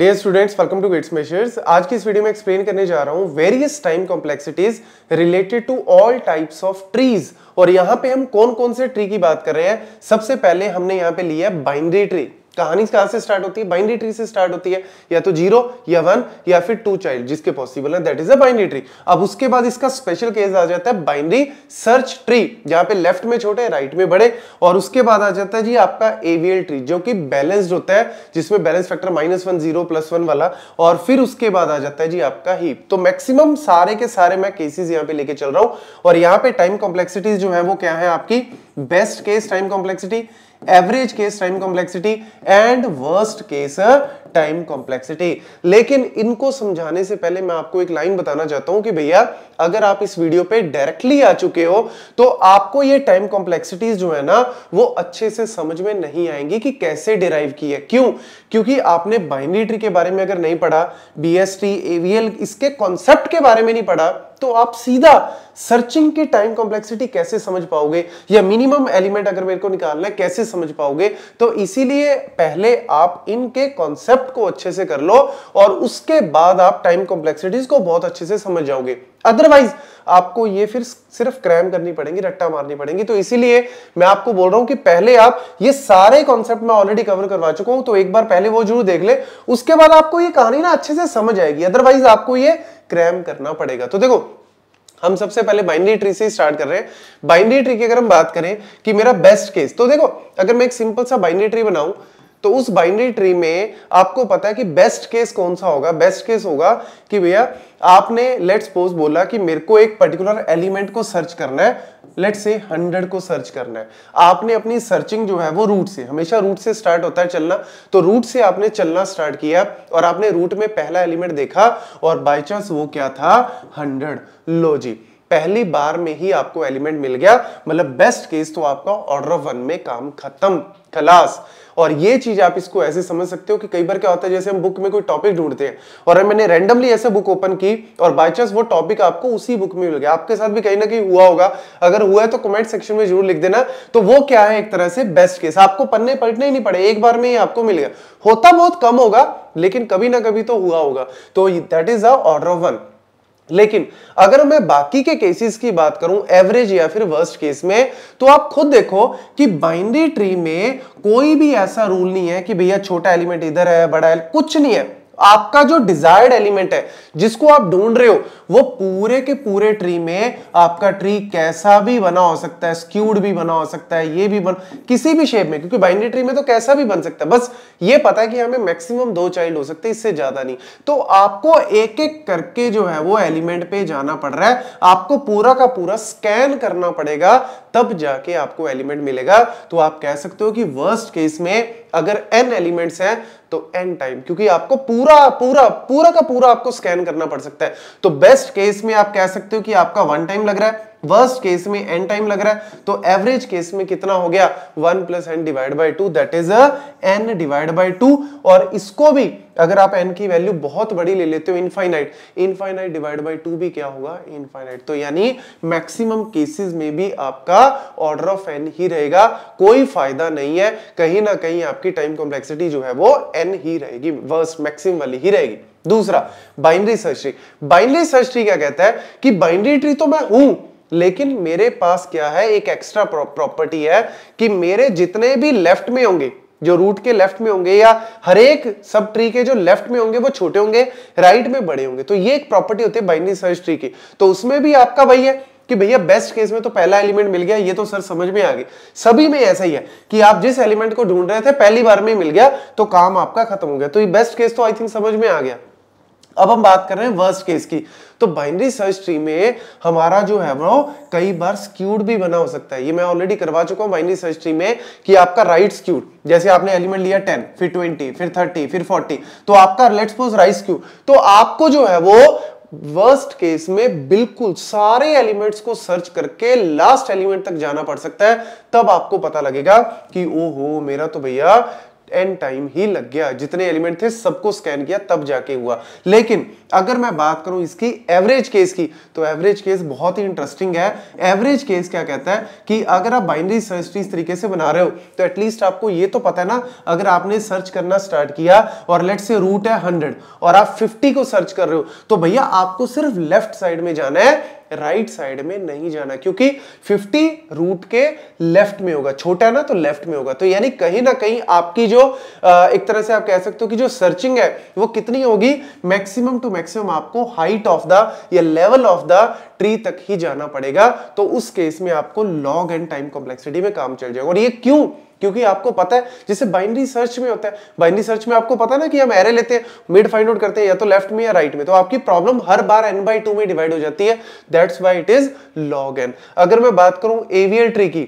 dear students welcome to Gate Smashers आज की इस वीडियो में एक्सप्लेन करने जा रहा हूँ various time complexities related to all types of trees और यहाँ पे हम कौन कौन से ट्री की बात कर रहे हैं सबसे पहले हमने यहाँ पे लिया है बाइंड्री ट्री कहानी कहां से स्टार्ट होती है बाइनरी ट्री से स्टार्ट होती है या तो जीरो या वन या फिर टू चाइल्ड जिसके पॉसिबल है that is a binary tree अब उसके बाद इसका स्पेशल केस आ जाता है बाइनरी सर्च ट्री जहां पे लेफ्ट में छोटे राइट में बड़े और उसके बाद आ जाता है जी आपका एवीएल ट्री जो कि बैलेंस्ड होता है जिसमें balance factor minus one zero plus one वाला और फिर उसके बाद आ जाता है जी आपका हीप तो मैक्सिमम सारे के सारे मैं केसेस यहाँ पे लेके चल रहा हूं और यहाँ पे टाइम कॉम्प्लेक्सिटीज जो है वो क्या है आपकी best case time complexity average case time complexity and worst case time complexity लेकिन इनको समझाने से पहले मैं आपको एक लाइन बताना चाहता हूं कि भैया अगर आप इस वीडियो पे डायरेक्टली आ चुके हो तो आपको ये टाइम कॉम्प्लेक्सिटीज जो है ना वो अच्छे से समझ में नहीं आएंगी कि कैसे डिराइव की है क्यों क्योंकि आपने बाइनरी ट्री के बारे में अगर नहीं पढ़ा बी एस टी एवीएल इसके कॉन्सेप्ट के बारे में नहीं पढ़ा तो आप सीधा सर्चिंग की टाइम कॉम्प्लेक्सिटी कैसे समझ पाओगे या मिनिमम एलिमेंट अगर मेरे को निकालना है कैसे समझ पाओगे तो इसीलिए पहले आप इनके कॉन्सेप्ट को अच्छे से कर लो और उसके बाद आप टाइम कॉम्प्लेक्सिटीज को बहुत अच्छे से समझ जाओगे अदरवाइज आपको ये फिर सिर्फ क्रैम करनी पड़ेगी रट्टा मारनी पड़ेगी तो इसीलिए मैं आपको बोल रहा हूं कि पहले आप ये सारे कॉन्सेप्ट मैं ऑलरेडी कवर करवा चुका हूं तो एक बार पहले वो जरूर देख ले उसके बाद आपको ये कहानी ना अच्छे से समझ आएगी अदरवाइज आपको ये क्रैम करना पड़ेगा तो देखो हम सबसे पहले बाइनरी ट्री से स्टार्ट कर रहे हैं बाइनरी ट्री की अगर हम बात करें कि मेरा बेस्ट केस तो देखो अगर मैं एक सिंपल सा बाइनरी ट्री बनाऊं तो उस बाइनरी ट्री में आपको पता है कि बेस्ट केस कौन सा होगा बेस्ट केस होगा कि भैया आपने लेट सपोज बोला कि मेरे को एक पर्टिकुलर एलिमेंट को सर्च करना है लेट से हंड्रेड को सर्च करना है आपने अपनी सर्चिंग जो है वो रूट से हमेशा रूट से स्टार्ट होता है चलना तो रूट से आपने चलना स्टार्ट किया और आपने रूट में पहला एलिमेंट देखा और बाई चांस वो क्या था हंड्रेड लो जी पहली बार में ही आपको एलिमेंट मिल गया मतलब बेस्ट केस तो आपका ऑर्डर ऑफ वन में काम खत्म क्लास और ये चीज आप इसको ऐसे समझ सकते हो कि कई बार क्या होता है जैसे हम बुक में कोई टॉपिक ढूंढते हैं और मैंने रैंडमली ऐसे बुक ओपन की और बाई चांस वो टॉपिक आपको उसी बुक में मिल गया आपके साथ भी कहीं ना कहीं हुआ होगा अगर हुआ है तो कमेंट सेक्शन में जरूर लिख देना तो वो क्या है एक तरह से बेस्ट केस आपको पन्ने पलटने ही नहीं पड़े एक बार में ही आपको मिल गया होता बहुत कम होगा लेकिन कभी ना कभी तो हुआ होगा तो that is the order of one लेकिन अगर मैं बाकी के केसेस की बात करूं एवरेज या फिर वर्स्ट केस में तो आप खुद देखो कि बाइनरी ट्री में कोई भी ऐसा रूल नहीं है कि भैया छोटा एलिमेंट इधर है बड़ा है, कुछ नहीं है आपका जो डिजायर्ड एलिमेंट है जिसको आप ढूंढ रहे हो वो पूरे के पूरे ट्री में आपका ट्री कैसा भी बना हो सकता है स्क्यूड भी बना हो सकता है ये भी बन किसी भी शेप में क्योंकि बाइनरी ट्री में तो कैसा भी बन सकता है बस ये पता है कि हमें मैक्सिमम दो चाइल्ड हो सकते हैं इससे ज्यादा नहीं तो आपको एक एक करके जो है वो एलिमेंट पे जाना पड़ रहा है आपको पूरा का पूरा स्कैन करना पड़ेगा तब जाके आपको एलिमेंट मिलेगा तो आप कह सकते हो कि वर्स्ट केस में अगर एन एलिमेंट्स हैं तो एन टाइम क्योंकि आपको पूरा पूरा पूरा पूरा का पूरा आपको स्कैन करना पड़ सकता है तो बेस्ट केस में आप कह सकते हो कि आपका वन टाइम लग रहा है वर्स्ट केस में एन टाइम लग रहा है तो एवरेज केस में कितना हो गया one plus N divide by two that is N divide by two और इसको भी अगर आप एन की वैल्यू बहुत बड़ी ले लेते हो infinite infinite divide by two भी क्या होगा इनफाइनाइट तो यानी मैक्सिमम केसेस में भी आपका ऑर्डर ऑफ एन ही रहेगा कोई फायदा नहीं है कहीं ना कहीं आपकी टाइम कॉम्प्लेक्सिटी जो है वो एन ही रहेगी वर्स्ट मैक्सिमम वाली ही रहेगी दूसरा binary search tree binary search tree क्या कहता है कि बाइनरी ट्री तो मैं हूं लेकिन मेरे पास क्या है एक एक्स्ट्रा प्रॉपर्टी है कि मेरे जितने भी लेफ्ट में होंगे जो रूट के लेफ्ट में होंगे या हर एक सब ट्री के जो लेफ्ट में होंगे वो छोटे होंगे राइट में बड़े होंगे तो ये एक प्रॉपर्टी होती है बाइनरी सर्च ट्री की तो उसमें भी आपका वही है कि भैया बेस्ट केस में तो पहला एलिमेंट मिल गया ये तो सर समझ में आ गई सभी में ऐसा ही है कि आप जिस एलिमेंट को ढूंढ रहे थे पहली बार में मिल गया तो काम आपका खत्म हो गया तो ये बेस्ट केस तो आई थिंक समझ में आ गया अब हम बात कर रहे हैं वर्स्ट केस की तो बाइनरी सर्च ट्री में हमारा जो है वो कई बार स्क्यूड भी बना हो सकता है ये मैं ऑलरेडी करवा चुका हूं बाइनरी सर्च ट्री में कि आपका राइट स्क्यूड जैसे आपने एलिमेंट लिया 10 फिर 20 फिर 30 फिर 40 तो आपका लेट्स सपोज राइट स्क्यूड तो आपको जो है वो वर्स्ट केस में बिल्कुल सारे एलिमेंट्स को सर्च करके लास्ट एलिमेंट तक जाना पड़ सकता है तब आपको पता लगेगा कि ओहो मेरा तो भैया एंड टाइम ही लग गया जितने एलिमेंट थे सबको स्कैन किया तब जाके हुआ लेकिन अगर मैं बात करूं इसकी एवरेज केस की तो एवरेज केस बहुत ही इंटरेस्टिंग है एवरेज केस क्या कहता है कि अगर आप बाइनरी सर्च इस तरीके से बना रहे हो तो एटलीस्ट आपको ये तो पता है ना अगर आपने सर्च करना स्टार्ट किया और लेट से रूट है हंड्रेड और आप फिफ्टी को सर्च कर रहे हो तो भैया आपको सिर्फ लेफ्ट साइड में जाना है राइट right साइड में नहीं जाना क्योंकि 50 रूट के लेफ्ट में होगा छोटा है ना तो लेफ्ट में होगा तो यानी कहीं ना कहीं आपकी जो एक तरह से आप कह सकते हो कि जो सर्चिंग है वो कितनी होगी मैक्सिमम टू मैक्सिमम आपको हाइट ऑफ द या लेवल ऑफ द ट्री तक ही जाना पड़ेगा तो उस केस में आपको लॉग एंड टाइम कॉम्प्लेक्सिटी में काम चल जाएगा और ये क्यों क्योंकि आपको पता है जैसे बाइनरी सर्च में होता है बाइनरी सर्च में आपको पता ना कि हम एरे लेते हैं मिड फाइंड आउट करते हैं या तो लेफ्ट में या राइट में तो आपकी प्रॉब्लम हर बार एन बाई टू में डिवाइड हो जाती है that's why it is log N अगर मैं बात करूं एवियल ट्री की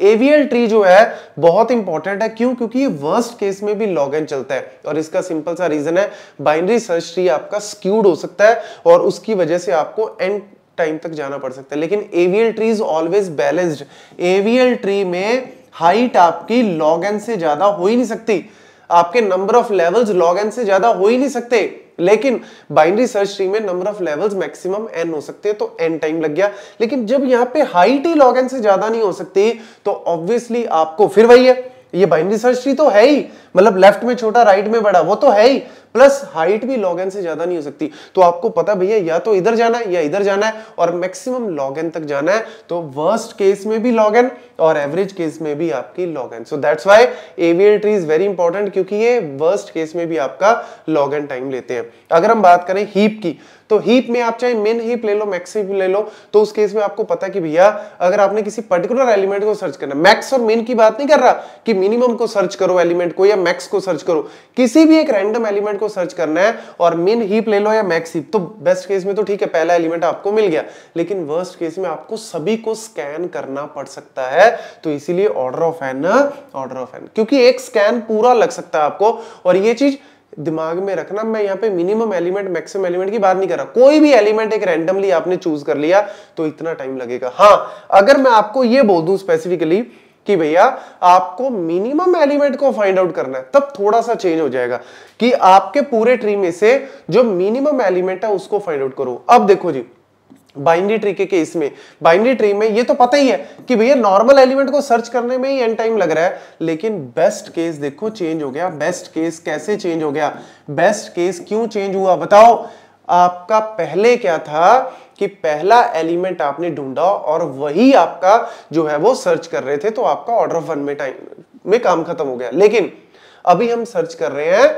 एवीएल ट्री जो है बहुत इंपॉर्टेंट है क्यों क्योंकि ये वर्स्ट केस में भी लॉग इन चलता है और इसका सिंपल सा रीजन है बाइनरी सर्च ट्री आपका स्क्यूड हो सकता है और उसकी वजह से आपको एंड टाइम तक जाना पड़ सकता है लेकिन AVL tree is always balanced AVL tree में हाइट आपकी लॉग एन से ज्यादा हो ही नहीं सकती आपके number of levels log N से ज्यादा हो ही नहीं सकते लेकिन बाइनरी सर्च ट्री में number of levels maximum N हो सकते हैं तो एन टाइम लग गया लेकिन जब यहां पे हाइट ही लॉग एन से ज्यादा नहीं हो सकती तो ऑब्वियसली आपको फिर वही है ये बाइनरी सर्च ट्री तो है ही मतलब लेफ्ट में छोटा राइट में बड़ा वो तो है ही प्लस हाइट भी लॉग एन से ज्यादा नहीं हो सकती तो आपको पता भैया या तो इधर जाना है या इधर जाना है और मैक्सिमम लॉग एन तक जाना है तो वर्स्ट केस में भी लॉग एन और एवरेज केस में भी आपकी log N so that's why AVL tree is very important क्योंकि ये वर्स्ट केस में भी आपका लॉग एन टाइम लेते हैं अगर हम बात करें हीप की तो हीप में आप चाहे मेन हीप ले लो मैक्स हीप ले लो तो उस केस में आपको पता है कि भैया अगर आपने किसी पर्टिकुलर एलिमेंट को सर्च करना मैक्स और मेन की बात नहीं कर रहा कि मिनिमम को सर्च करो एलिमेंट को या मैक्स को सर्च करो किसी भी एक रैंडम एलिमेंट को सर्च करना है और मिन हीप ले लो या मैक्स हीप तो बेस्ट केस में तो ठीक है पहला एलिमेंट आपको मिल गया लेकिन वर्स्ट केस में आपको सभी को स्कैन करना पड़ सकता है तो इसीलिए order of N order of N क्योंकि एक स्कैन पूरा लग सकता है आपको और ये चीज दिमाग में रखना मैं यहाँ पे मिनिमम एलिमेंट मैक्सिमम एलिमेंट की बात नहीं कर रहा कोई भी एलिमेंट एक रैंडमली आपने चूज कर लिया तो इतना टाइम लगेगा हाँ अगर मैं आपको ये बोल दूं स्पेसिफिकली कि भैया आपको मिनिमम एलिमेंट को फाइंड आउट करना है तब थोड़ा सा चेंज हो जाएगा कि आपके पूरे ट्री में से जो मिनिमम एलिमेंट है उसको फाइंड आउट करो अब देखो जी बाइनरी ट्री के केस में बाइनरी ट्री में ये तो पता ही है कि भैया नॉर्मल एलिमेंट को सर्च करने में ही एन टाइम लग रहा है लेकिन बेस्ट केस देखो चेंज हो गया बेस्ट केस कैसे चेंज हो गया बेस्ट केस क्यों चेंज हुआ बताओ आपका पहले क्या था कि पहला एलिमेंट आपने ढूंढा और वही आपका जो है वो सर्च कर रहे थे तो आपका ऑर्डर ऑफ वन में टाइम में काम खत्म हो गया लेकिन अभी हम सर्च कर रहे हैं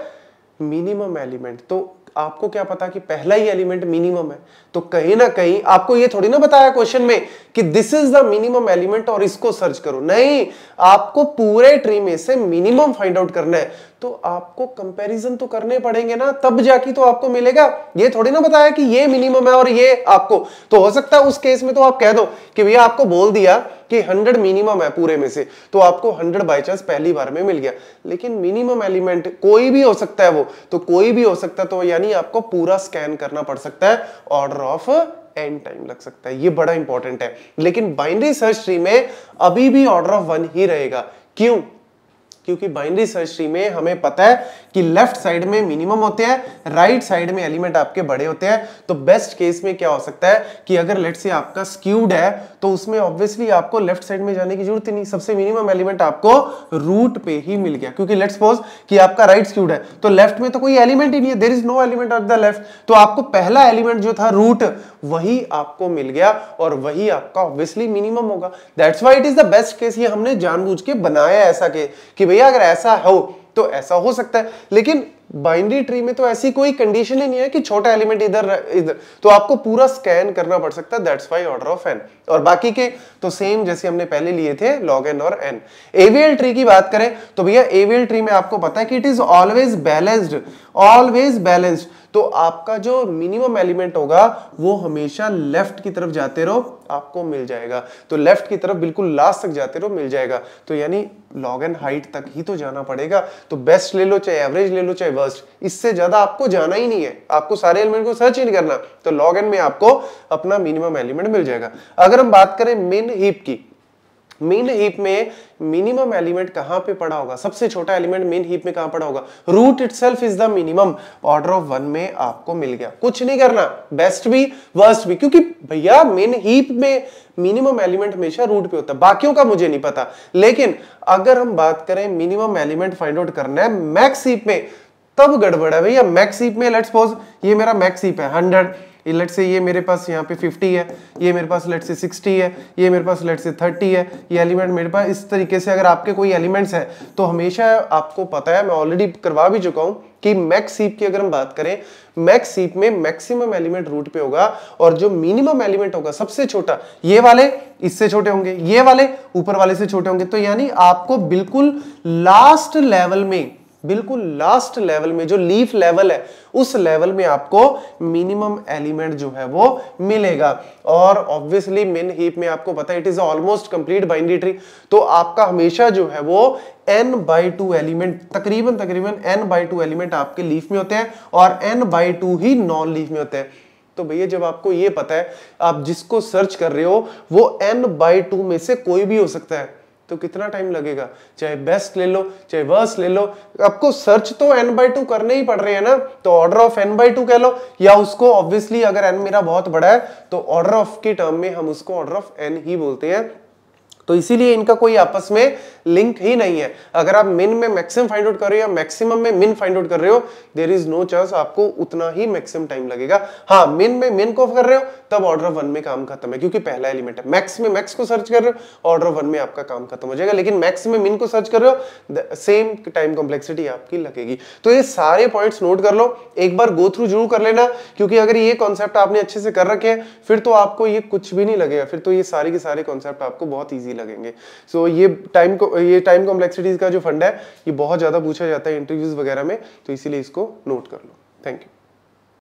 मिनिमम एलिमेंट तो आपको क्या पता कि पहला ही एलिमेंट मिनिमम है तो कहीं ना कहीं आपको ये थोड़ी ना बताया क्वेश्चन में कि this is the minimum element और इसको सर्च करो नहीं आपको पूरे ट्री में से मिनिमम फाइंड आउट करना है तो आपको कंपैरिजन तो करने पड़ेंगे ना तब जाके तो आपको मिलेगा ये थोड़ी ना बताया कि ये मिनिमम है और ये आपको तो हो सकता है उस केस में तो आप कह दो कि भैया आपको बोल दिया कि 100 मिनिमम है पूरे में से तो आपको 100 बाय चांस पहली बार में मिल गया लेकिन मिनिमम एलिमेंट कोई भी हो सकता है वो तो कोई भी हो सकता है तो यानी आपको पूरा स्कैन करना पड़ सकता है ऑर्डर ऑफ एन टाइम लग सकता है ये बड़ा इंपॉर्टेंट है लेकिन बाइनरी सर्च ट्री में अभी भी ऑर्डर ऑफ वन ही रहेगा क्यों क्योंकि बाइनरी सर्च ट्री में हमें पता है कि लेफ्ट साइड में मिनिमम होते हैं राइट साइड में एलिमेंट आपके बड़े होते हैं तो बेस्ट केस में क्या हो सकता है कि अगर लेट से आपका स्क्यूड है तो उसमें ऑब्वियसली आपको लेफ्ट साइड में जाने की जरूरत ही नहीं सबसे मिनिमम एलिमेंट आपको रूट पे ही मिल गया क्योंकि लेट सपोज कि आपका राइट right स्क्यूड है तो लेफ्ट में तो कोई एलिमेंट ही नहीं है there is no element of the left तो आपको पहला एलिमेंट जो था रूट वही आपको मिल गया और वही आपका ऑब्वियसली मिनिमम होगा that's why it is the best case ये हमने जानबूझ के बनाया ऐसा के कि भैया अगर ऐसा हो तो ऐसा हो सकता है लेकिन बाइनरी ट्री में तो ऐसी कोई कंडीशन ही नहीं है कि छोटा एलिमेंट इधर इधर तो आपको पूरा स्कैन करना पड़ सकता है that's why order of N और बाकी के तो सेम जैसे हमने पहले लिए थे लॉग एन और एन एवीएल ट्री की बात करें तो भैया एवीएल ट्री में आपको पता है कि it is always balanced always balanced तो आपका जो मिनिमम एलिमेंट होगा वो हमेशा लेफ्ट की तरफ जाते रहो आपको मिल जाएगा तो लेफ्ट की तरफ बिल्कुल लास्ट तक जाते रहो मिल जाएगा तो यानी लॉग एन हाइट तक ही तो जाना पड़ेगा तो बेस्ट ले लो चाहे एवरेज ले लो चाहे फर्स्ट इससे ज्यादा आपको जाना ही नहीं है आपको सारे एलिमेंट को सर्च ही नहीं करना तो लॉग एन में आपको अपना मिनिमम एलिमेंट मिल जाएगा अगर हम बात करें मेन हीप की मेन हीप में मिनिमम एलिमेंट कहां पे पड़ा होगा सबसे छोटा एलिमेंट मेन हीप में कहां पड़ा होगा root itself is the minimum order of one में आपको मिल गया कुछ नहीं करना बेस्ट भी वर्स्ट भी क्योंकि भैया मेन हीप में मिनिमम एलिमेंट हमेशा रूट पे होता है बाकियों का मुझे नहीं पता लेकिन अगर हम बात करें मिनिमम एलिमेंट फाइंड आउट करना है मैक्स हीप में तब गड़बड़ है भैया मैक्स ईप में लेट सपोज ये मेरा मैक्स ईप है हंड्रेड लेट से ये मेरे पास यहाँ पे 50 है ये मेरे पास लेट से 60 है ये मेरे पास लेट से 30 है ये एलिमेंट मेरे पास इस तरीके से अगर आपके कोई एलिमेंट्स है तो हमेशा आपको पता है मैं ऑलरेडी करवा भी चुका हूँ कि मैक्स सीप की अगर हम बात करें मैक्स सीप में मैक्सिमम एलिमेंट रूट पे होगा और जो मिनिमम एलिमेंट होगा सबसे छोटा ये वाले इससे छोटे होंगे ये वाले ऊपर वाले से छोटे होंगे तो यानी आपको बिल्कुल लास्ट लेवल में बिल्कुल लास्ट लेवल में जो लीफ लेवल है उस लेवल में आपको मिनिमम एलिमेंट जो है वो मिलेगा और ऑब्वियसली मेन हीप में आपको पता है it is almost complete binary tree तो आपका हमेशा जो है वो एन बाई टू एलिमेंट तकरीबन तकरीबन एन बाई टू एलिमेंट आपके लीफ में होते हैं और एन बाई टू ही नॉन लीफ में होते हैं तो भैया जब आपको ये पता है आप जिसको सर्च कर रहे हो वो एन बाई टू में से कोई भी हो सकता है तो कितना टाइम लगेगा चाहे बेस्ट ले लो चाहे वर्स ले लो आपको सर्च तो एन बाई टू करने ही पड़ रहे हैं ना तो order of n by two कह लो या उसको ऑब्वियसली अगर एन मेरा बहुत बड़ा है तो ऑर्डर ऑफ के टर्म में हम उसको ऑर्डर ऑफ एन ही बोलते हैं तो इसीलिए इनका कोई आपस में लिंक ही नहीं है अगर आप मिन में मैक्सिमम फाइंड आउट कर रहे हो या मैक्सिमम में मिन फाइंड आउट कर रहे हो देर इज नो चांस आपको उतना ही मैक्सिमम टाइम लगेगा हाँ मिन में मिन को कर रहे हो तब ऑर्डर वन में काम खत्म है क्योंकि पहला एलिमेंट है मैक्स में मैक्स को सर्च कर रहे हो ऑर्डर वन में आपका काम खत्म हो जाएगा लेकिन मैक्स में मिन को सर्च कर रहे हो सेम टाइम कॉम्प्लेक्सिटी आपकी लगेगी तो ये सारे पॉइंट नोट कर लो एक बार गो थ्रू जरूर कर लेना क्योंकि अगर ये कॉन्सेप्ट आपने अच्छे से कर रखे हैं फिर तो आपको ये कुछ भी नहीं लगेगा फिर तो ये सारे के सारे कॉन्सेप्ट आपको बहुत ईजी ही लगेंगे सो so, ये टाइम को ये टाइम कॉम्प्लेक्सिटीज़ का जो फंड है ये बहुत ज़्यादा पूछा जाता है इंटरव्यूज़ वगैरह में तो इसीलिए इसको नोट कर लो थैंक यू